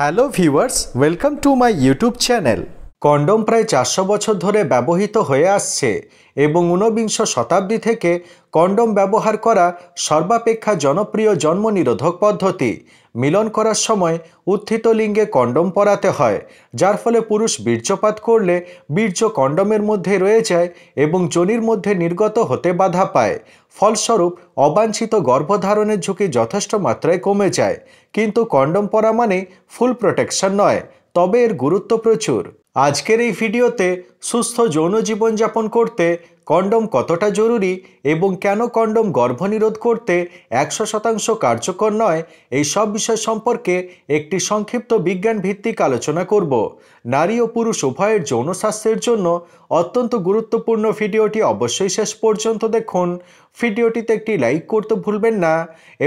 Hello viewers, welcome to my YouTube channel. Condom প্রায় চারশো বছর ধরে ব্যবহৃত হয়ে আসছে এবং ঊনবিংশ শতাব্দী থেকে কন্ডম ব্যবহার করা সর্বাপেক্ষা জনপ্রিয় জন্মনিরোধক পদ্ধতি মিলন করার সময় উত্থিত লিঙ্গে কন্ডম পরাতে হয় যার ফলে পুরুষ বীর্যপাত করলে বীর্য কন্ডমের মধ্যে রয়ে যায় এবং জনির মধ্যে নির্গত হতে বাধা পায় ফলস্বরূপ অবাঞ্ছিত গর্ভধারণের ঝুঁকি যথেষ্ট মাত্রায় কমে যায় কিন্তু কন্ডম পরা মানে ফুল প্রোটেকশন নয় তবে এর গুরুত্ব প্রচুর आजकल भिडियोते সুস্থ যৌন জীবনযাপন করতে কন্ডম কতটা জরুরি এবং কেন কন্ডম গর্ভনিরোধ করতে একশো শতাংশ কার্যকর নয় এই সব বিষয় সম্পর্কে একটি সংক্ষিপ্ত বিজ্ঞান ভিত্তিক আলোচনা করব নারী ও পুরুষ উভয়ের যৌন স্বাস্থ্যের জন্য অত্যন্ত গুরুত্বপূর্ণ ভিডিওটি অবশ্যই শেষ পর্যন্ত দেখুন ভিডিওটিতে একটি লাইক করতে ভুলবেন না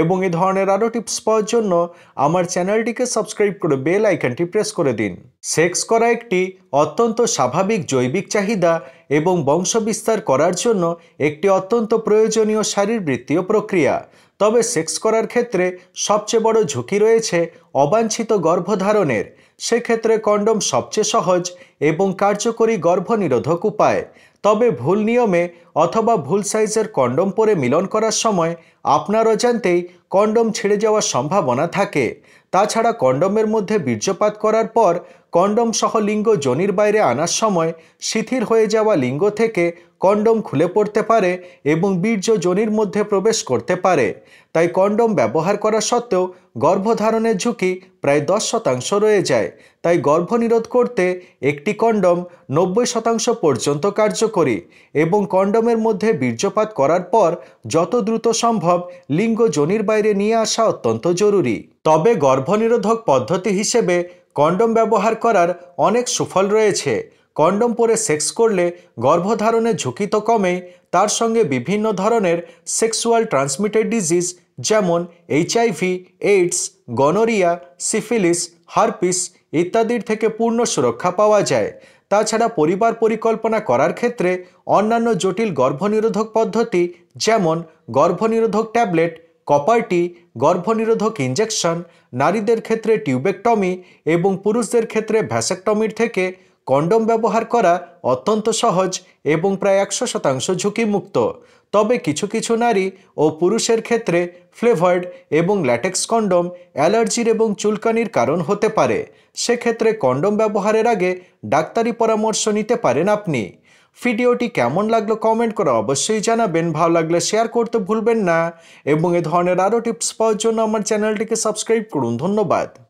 এবং এ ধরনের আরও টিপস পাওয়ার জন্য আমার চ্যানেলটিকে সাবস্ক্রাইব করে বেল আইকনটি প্রেস করে দিন সেক্স করা একটি অত্যন্ত স্বাভাবিক জৈব জৈবিক চাহিদা এবং বংশবিস্তার করার জন্য একটি অত্যন্ত প্রয়োজনীয় শারীরবৃত্তীয় প্রক্রিয়া তবে সেক্স করার ক্ষেত্রে সবচেয়ে বড় ঝুঁকি রয়েছে অবাঞ্ছিত গর্ভধারণের সেক্ষেত্রে কন্ডম সবচেয়ে সহজ এবং কার্যকরী গর্ভনিরোধক উপায় তবে ভুল নিয়মে অথবা ভুল সাইজের কন্ডম পরে মিলন করার সময় আপনার অজান্তেই কন্ডম ছিঁড়ে যাওয়ার সম্ভাবনা থাকে তাছাড়া কন্ডমের মধ্যে বীর্যপাত করার পর কন্ডম সহ লিঙ্গ জনির বাইরে আনার সময় শিথির হয়ে যাওয়া লিঙ্গ থেকে কন্ডম খুলে পড়তে পারে এবং বীর্য জনির মধ্যে প্রবেশ করতে পারে তাই কন্ডম ব্যবহার করা সত্ত্বেও গর্ভধারণের ঝুঁকি প্রায় দশ শতাংশ রয়ে যায় তাই গর্ভনিরোধ করতে একটি কন্ডম নব্বই শতাংশ পর্যন্ত কার্যকরী এবং কন্ডমের মধ্যে বীর্যপাত করার পর যত দ্রুত সম্ভব লিঙ্গ জনির বাইরে নিয়ে আসা অত্যন্ত জরুরি তবে গর্ভনিরোধক পদ্ধতি হিসেবে কন্ডম ব্যবহার করার অনেক সুফল রয়েছে কন্ডম পরে সেক্স করলে গর্ভধারণের ঝুঁকি তো কমে তার সঙ্গে বিভিন্ন ধরনের সেক্সুয়াল ট্রান্সমিটেড ডিজিজ যেমন HIV AIDS gonorrhoea syphilis herpes ইত্যাদির থেকে পূর্ণ সুরক্ষা পাওয়া যায় তাছাড়া পরিবার পরিকল্পনা করার ক্ষেত্রে অন্যান্য জটিল গর্ভনিরোধক পদ্ধতি যেমন গর্ভনিরোধক ট্যাবলেট কপারটি গর্ভনিরোধক ইঞ্জেকশন নারীদের ক্ষেত্রে টিউবেকটমি এবং পুরুষদের ক্ষেত্রে ভ্যাসেকটমির থেকে কন্ডম ব্যবহার করা অত্যন্ত সহজ এবং প্রায় একশো শতাংশ ঝুঁকিমুক্ত তবে কিছু কিছু নারী ও পুরুষের ক্ষেত্রে ফ্লেভার্ড এবং ল্যাটেক্স কন্ডম অ্যালার্জির এবং চুলকানির কারণ হতে পারে সেক্ষেত্রে কন্ডম ব্যবহারের আগে ডাক্তারি পরামর্শ নিতে পারেন আপনি ভিডিওটি কেমন লাগলো কমেন্ট করে অবশ্যই জানাবেন ভালো লাগলে শেয়ার করতে ভুলবেন না এবং এ ধরনের আরও টিপস পাওয়ার জন্য আমার চ্যানেলটিকে সাবস্ক্রাইব করুন ধন্যবাদ